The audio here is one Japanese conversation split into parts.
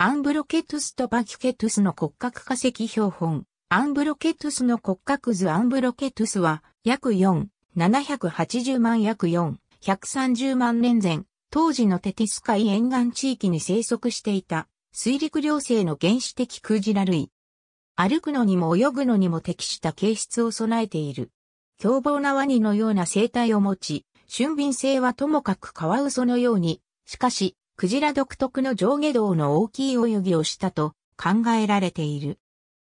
アンブロケトゥスとバキュケトゥスの骨格化石標本。アンブロケトゥスの骨格図アンブロケトゥスは約4、780万約4、130万年前、当時のテティス海沿岸地域に生息していた水陸両生の原始的クジラ類。歩くのにも泳ぐのにも適した形質を備えている。凶暴なワニのような生態を持ち、俊敏性はともかくカワウソのように、しかし、クジラ独特の上下動の大きい泳ぎをしたと考えられている。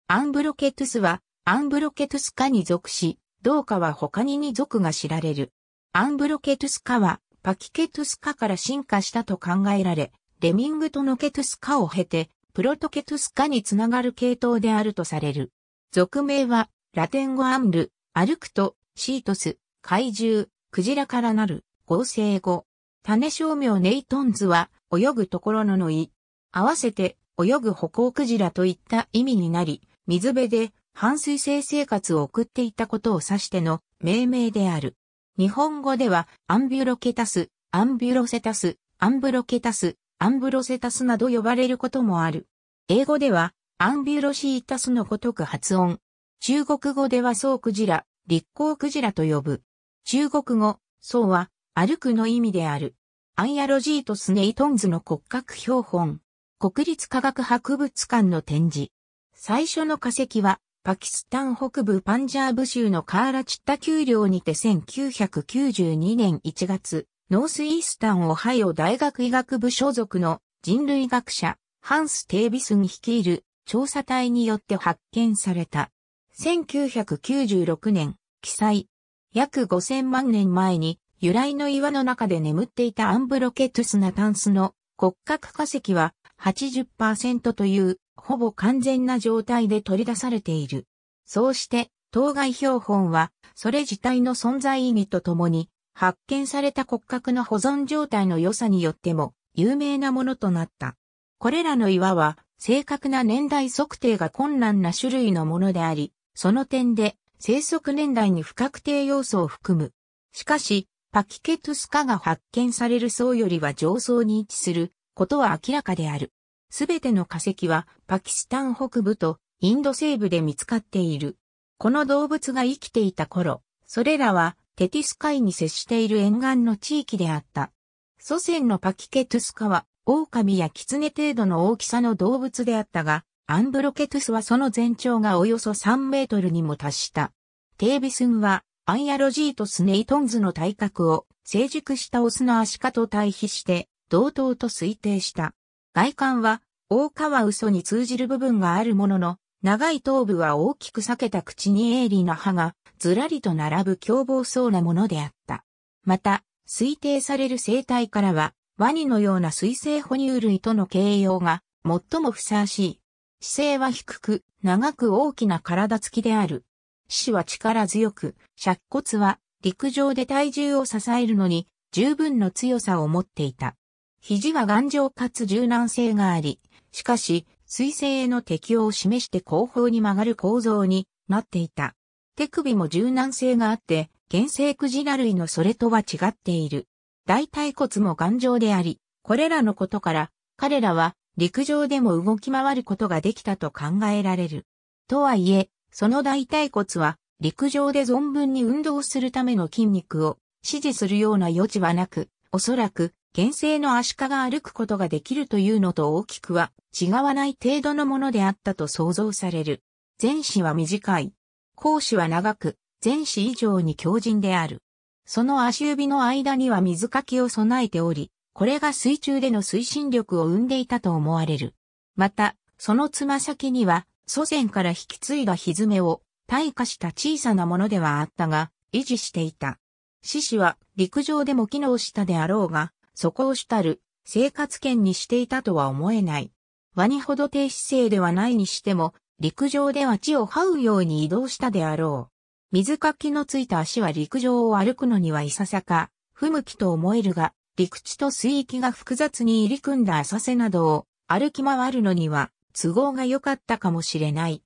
アンブロケトゥスはアンブロケトゥス科に属し、同科は他に二属が知られる。アンブロケトゥス科はパキケトゥス科から進化したと考えられ、レミングとノケトゥス科を経て、プロトケトゥス科につながる系統であるとされる。俗名は、ラテン語アンル、歩くと、シートス、怪獣、クジラからなる、合成語。種商名ネイトンズは、泳ぐところののい、合わせて泳ぐ歩行クジラといった意味になり、水辺で半水性生活を送っていたことを指しての命名である。日本語ではアンビュロケタス、アンビュロセタス、アンブロケタス、アンブロセタスなど呼ばれることもある。英語ではアンビュロシータスのごとく発音。中国語ではソウクジラ、立候クジラと呼ぶ。中国語、ソウは歩くの意味である。アンヤロジートス・ネイトンズの骨格標本、国立科学博物館の展示。最初の化石は、パキスタン北部パンジャーブ州のカーラチッタ丘陵にて1992年1月、ノースイースタンオハイオ大学医学部所属の人類学者、ハンス・テービスン率いる調査隊によって発見された。1996年、記載。約5000万年前に由来の岩の中で眠っていたアンブロケトゥスなタンスの骨格化石は80%というほぼ完全な状態で取り出されている。そうして当該標本はそれ自体の存在意義とともに発見された骨格の保存状態の良さによっても有名なものとなった。これらの岩は正確な年代測定が困難な種類のものであり、その点で生息年代に不確定要素を含む。しかし、パキケトゥスカが発見される層よりは上層に位置することは明らかである。すべての化石はパキスタン北部とインド西部で見つかっている。この動物が生きていた頃、それらはテティス海に接している沿岸の地域であった。祖先のパキケトゥスカは狼や狐程度の大きさの動物であったが、アンブロケトゥスはその全長がおよそ3メートルにも達した。テービスンはアンヤロジートスネイトンズの体格を成熟したオスのアシカと対比して同等と推定した。外観は大川嘘に通じる部分があるものの、長い頭部は大きく裂けた口に鋭利な歯がずらりと並ぶ凶暴そうなものであった。また、推定される生態からは、ワニのような水生哺乳類との形容が最もふさわしい。姿勢は低く、長く大きな体つきである。死は力強く、尺骨は陸上で体重を支えるのに十分の強さを持っていた。肘は頑丈かつ柔軟性があり、しかし、水性への適応を示して後方に曲がる構造になっていた。手首も柔軟性があって、原生クジラ類のそれとは違っている。大腿骨も頑丈であり、これらのことから、彼らは陸上でも動き回ることができたと考えられる。とはいえ、その大腿骨は陸上で存分に運動するための筋肉を支持するような余地はなく、おそらく、原生の足シが歩くことができるというのと大きくは違わない程度のものであったと想像される。前肢は短い。後肢は長く、前肢以上に強靭である。その足指の間には水かきを備えており、これが水中での推進力を生んでいたと思われる。また、そのつま先には祖先から引き継いだひずめを退化した小さなものではあったが、維持していた。獅子は陸上でも機能したであろうが、そこを主たる生活圏にしていたとは思えない。ワニほど低姿勢ではないにしても、陸上では地を這うように移動したであろう。水かきのついた足は陸上を歩くのにはいささか、不向きと思えるが、陸地と水域が複雑に入り組んだ浅瀬などを歩き回るのには都合が良かったかもしれない。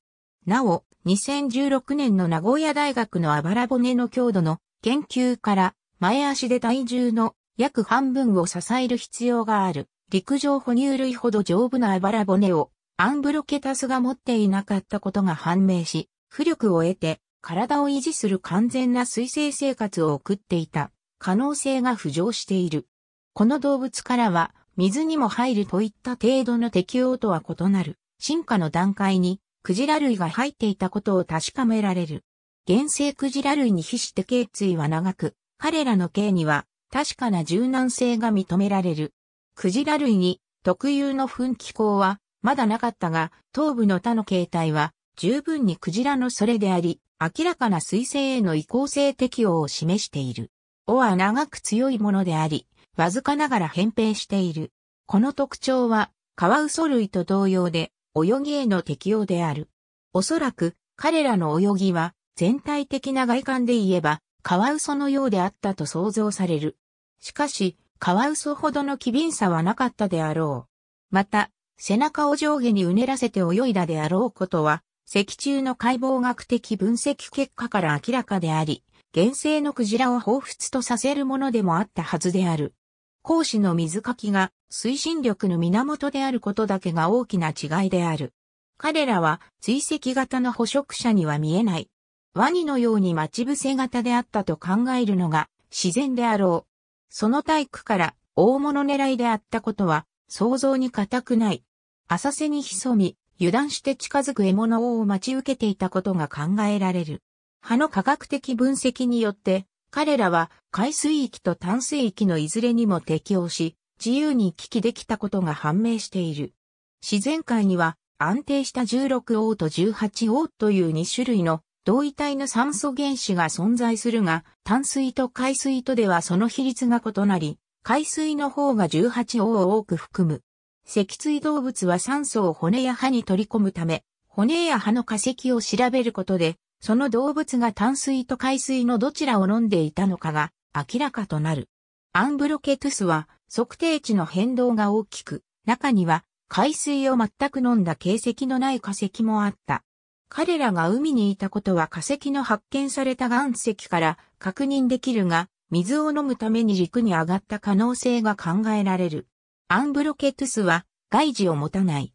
なお、2016年の名古屋大学のあばら骨の強度の研究から前足で体重の約半分を支える必要がある陸上哺乳類ほど丈夫なあばら骨をアンブロケタスが持っていなかったことが判明し、浮力を得て体を維持する完全な水生生活を送っていた可能性が浮上している。この動物からは水にも入るといった程度の適応とは異なる、進化の段階に、クジラ類が入っていたことを確かめられる。原生クジラ類に比して頸椎は長く、彼らの頸には確かな柔軟性が認められる。クジラ類に特有の噴気口はまだなかったが、頭部の他の形態は十分にクジラのそれであり、明らかな水性への移行性適応を示している。尾は長く強いものであり、わずかながら扁平している。この特徴は、カワウソ類と同様で、泳ぎへの適用である。おそらく、彼らの泳ぎは、全体的な外観で言えば、カワウソのようであったと想像される。しかし、カワウソほどの機敏さはなかったであろう。また、背中を上下にうねらせて泳いだであろうことは、脊柱の解剖学的分析結果から明らかであり、原生のクジラを彷彿とさせるものでもあったはずである。講師の水かきが推進力の源であることだけが大きな違いである。彼らは追跡型の捕食者には見えない。ワニのように待ち伏せ型であったと考えるのが自然であろう。その体育から大物狙いであったことは想像に固くない。浅瀬に潜み、油断して近づく獲物を待ち受けていたことが考えられる。葉の科学的分析によって彼らは海水域と淡水域のいずれにも適応し、自由に行き来できたことが判明している。自然界には安定した1 6王と1 8王という2種類の同位体の酸素原子が存在するが、淡水と海水とではその比率が異なり、海水の方が1 8王を多く含む。脊椎動物は酸素を骨や歯に取り込むため、骨や歯の化石を調べることで、その動物が淡水と海水のどちらを飲んでいたのかが明らかとなる。アンブロケトゥスは測定値の変動が大きく、中には海水を全く飲んだ形跡のない化石もあった。彼らが海にいたことは化石の発見された岩石から確認できるが、水を飲むために陸に上がった可能性が考えられる。アンブロケトゥスは外耳を持たない。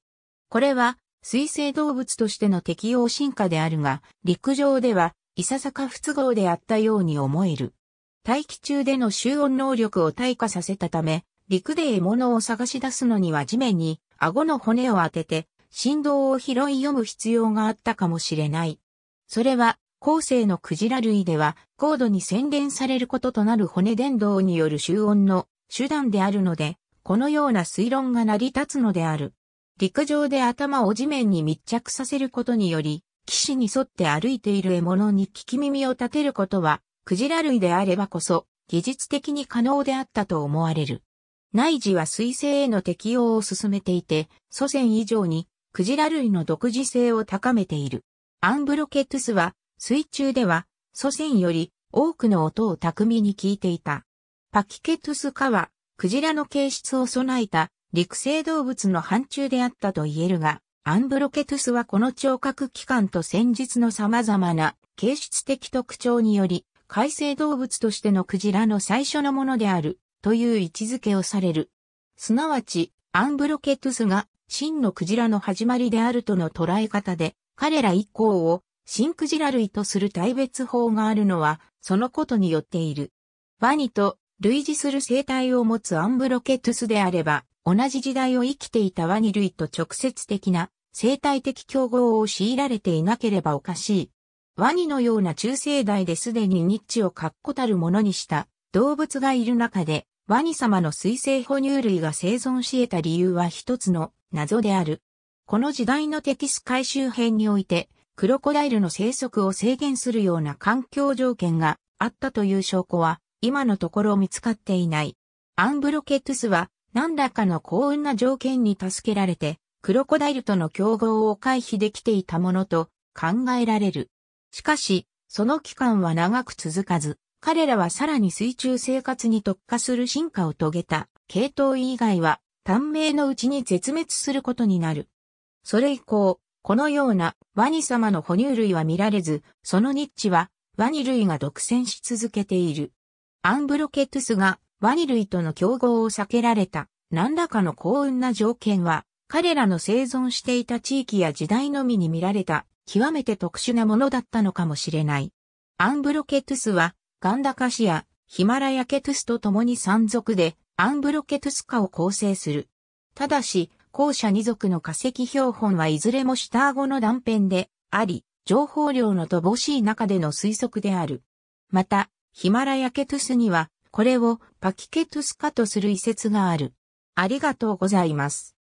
これは水生動物としての適応進化であるが、陸上では、いささか不都合であったように思える。大気中での集音能力を退化させたため、陸で獲物を探し出すのには地面に顎の骨を当てて振動を拾い読む必要があったかもしれない。それは後世のクジラ類では高度に洗練されることとなる骨伝導による集音の手段であるので、このような推論が成り立つのである。陸上で頭を地面に密着させることにより、岸に沿って歩いている獲物に聞き耳を立てることは、クジラ類であればこそ、技術的に可能であったと思われる。内耳は水性への適応を進めていて、祖先以上に、クジラ類の独自性を高めている。アンブロケトゥスは、水中では、祖先より多くの音を巧みに聞いていた。パキケトゥス科は、クジラの形質を備えた陸生動物の範疇であったと言えるが、アンブロケトゥスはこの聴覚器官と戦術の様々な形質的特徴により、海生動物としてのクジラの最初のものであるという位置づけをされる。すなわち、アンブロケトゥスが真のクジラの始まりであるとの捉え方で、彼ら以降を真クジラ類とする大別法があるのは、そのことによっている。ワニと類似する生態を持つアンブロケトゥスであれば、同じ時代を生きていたワニ類と直接的な生態的競合を強いられていなければおかしい。ワニのような中生代ですでにニッチを確固たるものにした動物がいる中で、ワニ様の水生哺乳類が生存し得た理由は一つの謎である。この時代のテキス回収編において、クロコダイルの生息を制限するような環境条件があったという証拠は、今のところ見つかっていない。アンブロケトゥスは、何らかの幸運な条件に助けられて、クロコダイルとの競合を回避できていたものと考えられる。しかし、その期間は長く続かず、彼らはさらに水中生活に特化する進化を遂げた系統以外は短命のうちに絶滅することになる。それ以降、このようなワニ様の哺乳類は見られず、そのニッチはワニ類が独占し続けている。アンブロケトゥスがワニ類との競合を避けられた何らかの幸運な条件は、彼らの生存していた地域や時代のみに見られた極めて特殊なものだったのかもしれない。アンブロケトゥスはガンダカシア、ヒマラヤケトゥスと共に山族でアンブロケトゥス化を構成する。ただし、後者二族の化石標本はいずれも下顎の断片であり、情報量の乏しい中での推測である。また、ヒマラヤケトゥスにはこれをパキケトゥスカとする遺説がある。ありがとうございます。